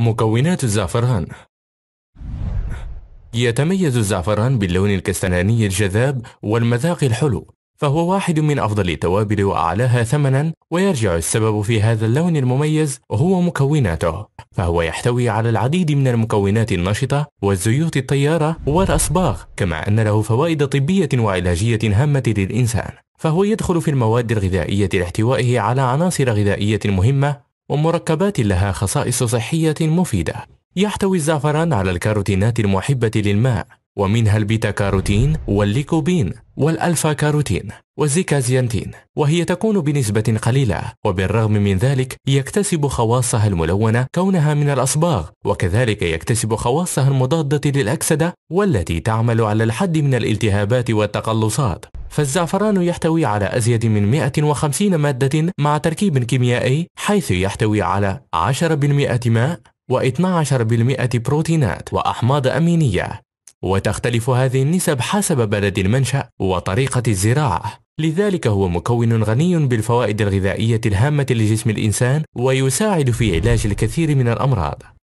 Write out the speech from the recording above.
مكونات الزعفران يتميز الزعفران باللون الكستناني الجذاب والمذاق الحلو فهو واحد من أفضل التوابل وأعلاها ثمنا ويرجع السبب في هذا اللون المميز هو مكوناته فهو يحتوي على العديد من المكونات النشطة والزيوت الطيارة والأصباغ كما أن له فوائد طبية وعلاجية هامة للإنسان فهو يدخل في المواد الغذائية لاحتوائه على عناصر غذائية مهمة ومركبات لها خصائص صحية مفيدة يحتوي الزعفران على الكاروتينات المحبة للماء ومنها البيتا كاروتين والليكوبين والألفا كاروتين والزيكازيانتين وهي تكون بنسبة قليلة وبالرغم من ذلك يكتسب خواصها الملونة كونها من الأصباغ وكذلك يكتسب خواصها المضادة للأكسدة والتي تعمل على الحد من الالتهابات والتقلصات فالزعفران يحتوي على أزيد من 150 مادة مع تركيب كيميائي حيث يحتوي على 10% ماء و12% بروتينات وأحماض أمينية وتختلف هذه النسب حسب بلد المنشأ وطريقة الزراعة لذلك هو مكون غني بالفوائد الغذائية الهامة لجسم الإنسان ويساعد في علاج الكثير من الأمراض